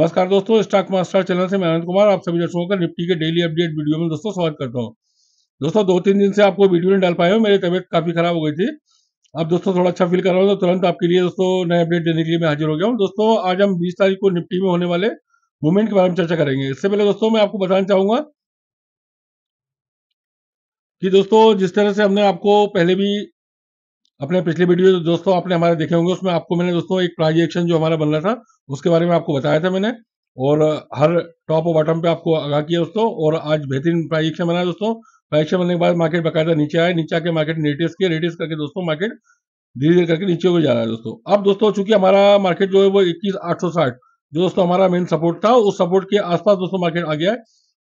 नमस्कार दोस्तों stock master channel से मैं अनंत कुमार आप सभी दर्शकों का निफ्टी के डेली अपडेट वीडियो में दोस्तों स्वागत करता हूं दोस्तों दो तीन दिन से आपको वीडियो नहीं डाल पाए हूँ मेरी तबियत काफी खराब हो गई थी अब दोस्तों थोड़ा अच्छा फील कर रहा हूँ तो तुरंत आपके लिए दोस्तों नए अपडेट देने के लिए मैं हाजिर हो गया हूँ दोस्तों आज हम बीस तारीख को निफ्टी में होने वाले मूवमेंट के बारे में चर्चा करेंगे इससे पहले दोस्तों मैं आपको बताना चाहूंगा कि दोस्तों जिस तरह से हमने आपको पहले भी अपने पिछले वीडियो जो दोस्तों आपने हमारे देखे होंगे उसमें आपको मैंने दोस्तों एक प्राइजेक्शन जो हमारा बन रहा था उसके बारे में आपको बताया था मैंने और हर टॉप और बॉटम पे आपको आगाह किया दोस्तों और आज बेहतरीन प्राइजेक्शन बना दोस्तों प्राइजेक्शन बनने के बाद मार्केट बाकायदा नीचे आया नीचे आके मार्केट रेटेस किया रेटेस करके दोस्तों मार्केट धीरे धीरे करके नीचे को जा रहा है दोस्तों अब दोस्तों चूंकि हमारा मार्केट जो है वो इक्कीस आठ सौ साठ जो दोस्तों हमारा मेन सपोर्ट था उस सपोर्ट के आसपास दोस्तों मार्केट आ गया है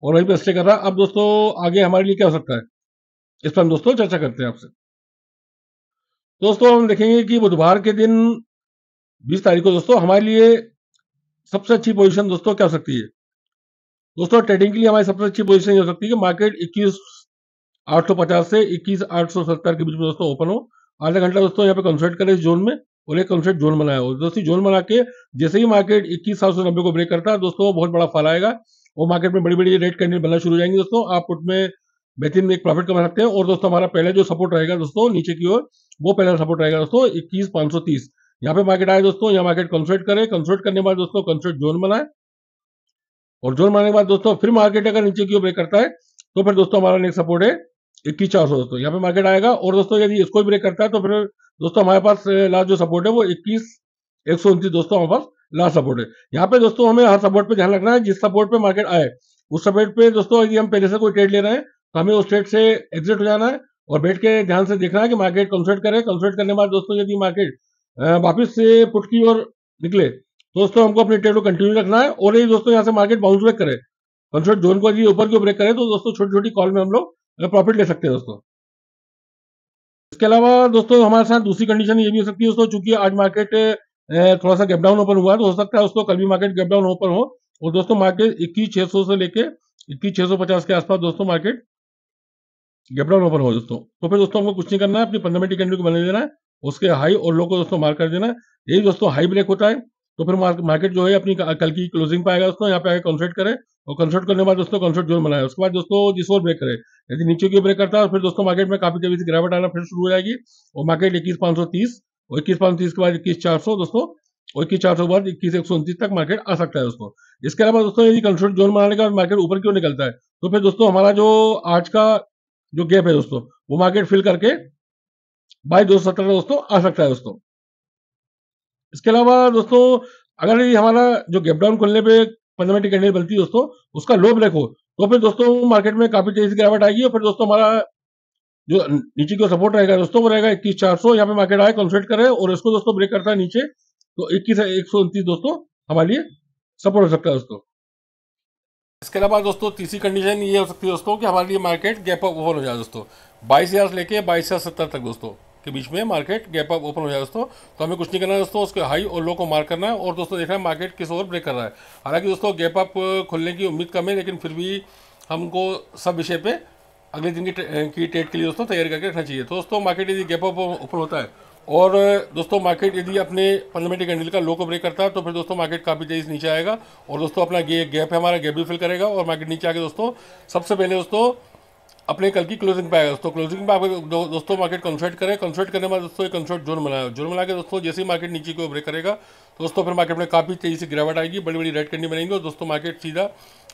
और वहीं पर स्टे कर रहा है अब दोस्तों आगे हमारे लिए क्या हो सकता है इस पर हम दोस्तों चर्चा करते हैं आपसे तो दोस्तों हम देखेंगे कि बुधवार के दिन बीस तारीख को दोस्तों हमारे लिए सबसे अच्छी पोजीशन दोस्तों क्या हो सकती है दोस्तों ट्रेडिंग के लिए हमारी सबसे अच्छी पोजीशन हो सकती है मार्केट इक्कीस आठ सौ पचास से इक्कीस आठ सौ सत्तर के बीच में दोस्तों ओपन हो आधा घंटा दोस्तों यहाँ पे कंसल्ट करें इस जोन में और एक कंसल्ट जोन बनाया हो दोस्तों जोन बना के जैसे ही मार्केट इक्कीस सात सौ नब्बे को ब्रेक करता है दोस्तों बहुत बड़ा फल आएगा और मार्केट में बड़ी बड़ी रेड कैंडल बनना शुरू हो जाएंगे दोस्तों आप पुट में बेहतरीन में एक प्रॉफिट कमा सकते हैं और दोस्तों हमारा पहले जो सपोर्ट रहेगा दोस्तों नीचे की ओर वो पहला सपोर्ट रहेगा दोस्तों इक्कीस पांच सौ तीस यहाँ पे मार्केट आए दोस्तों यहाँ मार्केट कंसोल्ट करें कंसोल्ट करने के बाद दोस्तों कंसोल्ट जोन बनाए और जोन बनाने के बाद दोस्तों फिर मार्केट अगर नीचे की ओर ब्रेक करता है तो फिर दोस्तों हमारा नेक्स्ट सपोर्ट है इक्कीस चार सौ दोस्तों यहाँ पे मार्केट आएगा और दोस्तों यदि इसको ब्रेक करता है तो फिर दोस्तों हमारे पास लास्ट जो सपोर्ट है वो इक्कीस एक सौ उनतीस दोस्तों हमारे पास लास्ट सपोर्ट है यहाँ पे दोस्तों हमें हर सपोर्ट पे ध्यान रखना है जिस सपोर्ट पे मार्केट आए उस सपोर्ट पे दोस्तों यदि हम पहले से कोई ट्रेड ले रहे हैं तो हमें उस ट्रेड से एग्जिट हो जाना है और बैठ के ध्यान से देखना है कि मार्केट कंसल्ट करे कंसल्ट करने के बाद दोस्तों यदि मार्केट वापस से पुट की ओर निकले दोस्तों हमको अपने ट्रेड को कंटिन्यू रखना है और यदि दोस्तों यहाँ से मार्केट बाउंस बैक करे कंसल्ट जोन को यदि ऊपर की ब्रेक करे तो दोस्तों छोटी छोटी कॉल में हम लोग प्रॉफिट ले सकते हैं दोस्तों इसके अलावा दोस्तों हमारे साथ दूसरी कंडीशन ये भी हो सकती है दोस्तों चूंकि आज मार्केट थोड़ा सा गैप डाउन ओपन हुआ तो हो सकता है दोस्तों कल भी मार्केट गैप डाउन ओपन हो और दोस्तों मार्केट इक्कीस छह सौ से लेके इक्कीस छह सौ पचास के आसपास दोस्तों मार्केट गेपडाउन ओपन हो दोस्तों तो फिर दोस्तों हमको कुछ नहीं करना है अपनी पंद्रह मिनट कैंडल को बना देना है उसके हाई और लो को दोस्तों मार्क कर देना है यही दोस्तों हाई ब्रेक होता है तो फिर मार्केट जो है अपनी कल की क्लोजिंग पे आएगा दोस्तों यहाँ पे आगे कॉन्सर्ट करे और कॉन्सर्ट करने के बाद दोस्तों कॉन्सर्ट जोन बनाए उसके बाद दोस्तों जिस और ब्रेक करे यदि नीचे की ब्रेक करता है फिर दोस्तों मार्केट में काफी तेजी से गिरावट आना फिर शुरू हो जाएगी और मार्केट इक्कीस पांच सौ तीस और इक्कीस सौ तीस के बाद इक्कीस चार सौ दोस्तों और इक्कीस चार सौ के बाद इक्कीस एक सौ तक मार्केट आ सकता है दोस्तों इसके अलावा दोस्तों यदि कंसर्ट जोन बनाने का मार्केट ऊपर क्यों निकलता है तो फिर दोस्तों हमारा जो आज का जो गैप है दोस्तों वो मार्केट फिल करके बाई दो दोस्तों आ सकता है दोस्तों इसके अलावा दोस्तों अगर ये हमारा जो गैप डाउन खुलने पे पंद्रह मिनट कैंडल बनती है दोस्तों उसका लो ब्रेक हो तो फिर दोस्तों मार्केट में काफी तेजी गिरावट आएगी और फिर दोस्तों हमारा जो नीचे की सपोर्ट रहेगा दोस्तों वो रहेगा इक्कीस चार सौ यहाँ पे मार्केट आए कॉन्सेंट करे और इसको दोस्तों ब्रेक करता है नीचे तो इक्कीस एक सौ उनतीस दोस्तों हमारे लिए सपोर्ट हो सकता है दोस्तों इसके अलावा दोस्तों तीसरी कंडीशन ये हो सकती है दोस्तों कि हमारे लिए मार्केट गैप अप ओपन हो जाए दोस्तों बाईस हज़ार से लेके बाईस हज़ार सत्तर तक दोस्तों के बीच में मार्केट गैप अप ओपन हो जाए दोस्तों तो हमें कुछ नहीं करना है दोस्तों उसके हाई और लो को मार करना है और दोस्तों देखना है मार्केट किस ओर ब्रेक कर रहा है हालांकि दोस्तों गैप अप खुलने की उम्मीद कम है लेकिन फिर भी हमको सब विषय पर अगले दिन की ट्रेड के लिए दोस्तों तैयारी करके रखना चाहिए तो दोस्तों मार्केट यदि गैप अप ओपन होता है और दोस्तों मार्केट यदि अपने पंद्रह मिनट कैंडल का लो को ब्रेक करता है तो फिर दोस्तों मार्केट काफ़ी तेज़ नीचे आएगा और दोस्तों अपना गे, गैप है हमारा गैप भी फिल करेगा और मार्केट नीचे आके दोस्तों सबसे पहले दोस्तों अपने कल की क्लोजिंग पे आएगा दोस्तों क्लोजिंग पे आप दो, दोस्तों मार्केट कंसर्ट करें कंसर्ट करने में दोस्तों एक कंसर्ट जोन बनाया जोन बना के दोस्तों जैसे ही मार्केट नीचे को ब्रेक करेगा तो, दोस्तों फिर मार्केट में काफ़ी तेज़ी से गिरावट आएगी बड़ी बड़ी रेड कैंडी बनेंगी और दोस्तों मार्केट सीधा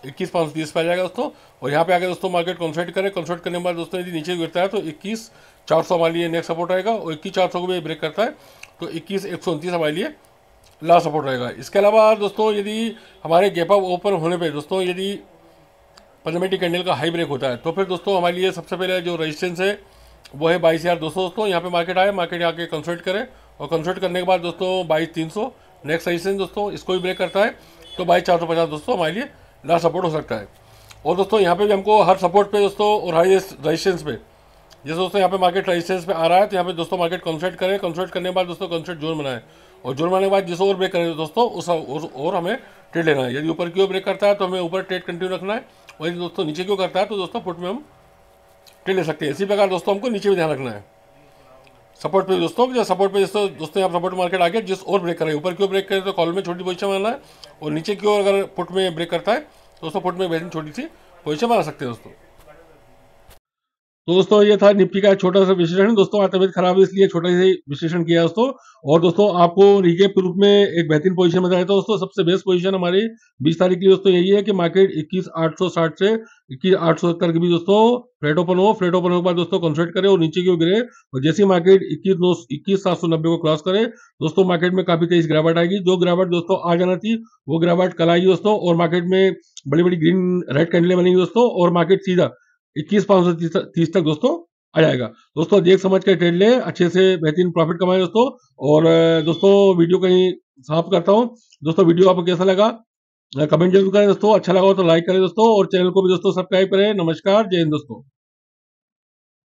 इक्कीस पाँच तीस पे आ जाएगा दोस्तों और यहाँ पे आगे दोस्तों मार्केट कंसल्ट करें कंसल्ट करने के बाद दोस्तों यदि नीचे गिरता है तो इक्कीस चार सौ हमारे लिए नेक्स्ट सपोर्ट आएगा और इक्कीस चार सौ को भी ब्रेक करता है तो इक्कीस एक सौ उनतीस हमारे लिए लास्ट सपोर्ट रहेगा इसके अलावा दोस्तों यदि हमारे गैप अप ओपन होने पर दोस्तों यदि पंद्रह कैंडल का हाई ब्रेक होता है तो फिर दोस्तों हमारे लिए सबसे पहले जो रजिस्टेंस है वो है बाईस हज़ार दो सौ दोस्तों यहाँ पे मार्केट आए मार्केट आके कंसल्ट करें और कंसल्ट करने के बाद दोस्तों बाईस तीन सौ नेक्स्ट रजिस्टेंस दोस्तों इसको भी ब्रेक करता है तो बाईस चार सौ पचास दोस्तों हमारे लिए लास्ट सपोर्ट हो सकता है और दोस्तों यहाँ पे भी हमको हर सपोर्ट पे दोस्तों और हर रजिस्टेंस पे जैसे दोस्तों यहाँ पे मार्केट रजिस्टेंस पे आ रहा है तो यहाँ पे दोस्तों मार्केट कॉन्सेट करें कंसल्ट करने के बाद दोस्तों कॉन्सेट जोन बनाए और जोन बनाने के बाद जिस ओवर ब्रेक करें दोस्तों उस और, हमें ट्रेड लेना है यदि ऊपर की ओर ब्रेक करता है तो हमें ऊपर ट्रेड कंटिन्यू रखना है और यदि दोस्तों नीचे क्यों करता है तो दोस्तों फुट में हम ट्रेड ले सकते हैं इसी प्रकार दोस्तों हमको नीचे भी ध्यान रखना है सपोर्ट पे दोस्तों जो सपोर्ट पे दोस्तों दोस्तों आप सपोर्ट मार्केट आगे जिस और ब्रेक करें ऊपर क्यों ब्रेक करें तो कॉल में छोटी पोजीशन बनाना है और नीचे की ओर अगर पुट में ब्रेक करता है तो दोस्तों पुट में बेहतरीन छोटी सी पोजीशन बना सकते हैं दोस्तों तो दोस्तों ये था निफ्टी का छोटा सा विश्लेषण दोस्तों आज तबियत खराब है इसलिए छोटा सा विश्लेषण किया दोस्तों और दोस्तों आपको रिकेप के रूप में एक बेहतरीन पोजीशन बताया था दोस्तों सबसे बेस्ट पोजीशन हमारी बीस तारीख की दोस्तों यही है कि मार्केट इक्कीस साठ से 21,870 के बीच दोस्तों फ्लैट ओपन हो फ्लेट ओपन होने के बाद दोस्तों कंसल्ट करें और नीचे क्यों गिरे और जैसे मार्केट इक्कीस नौ इक्कीस सात सौ नब्बे को क्रॉस करे दोस्तों मार्केट में काफी तेज गिरावट आएगी जो गिरावट दोस्तों आ जाना थी वो गिरावट कल आएगी दोस्तों और मार्केट में बड़ी बड़ी ग्रीन रेड कैंडलें बनेंगी दोस्तों और मार्केट सीधा इक्कीस पांच सौ तीस तक दोस्तों आ जाएगा दोस्तों देख समझ कर ट्रेड लें अच्छे से बेहतरीन प्रॉफिट कमाएं दोस्तों और दोस्तों वीडियो कहीं समाप्त करता हूँ दोस्तों वीडियो आपको कैसा लगा कमेंट जरूर करें दोस्तों अच्छा लगा हो तो लाइक करें दोस्तों और चैनल को भी दोस्तों सब्सक्राइब करें नमस्कार जय हिंद दोस्तों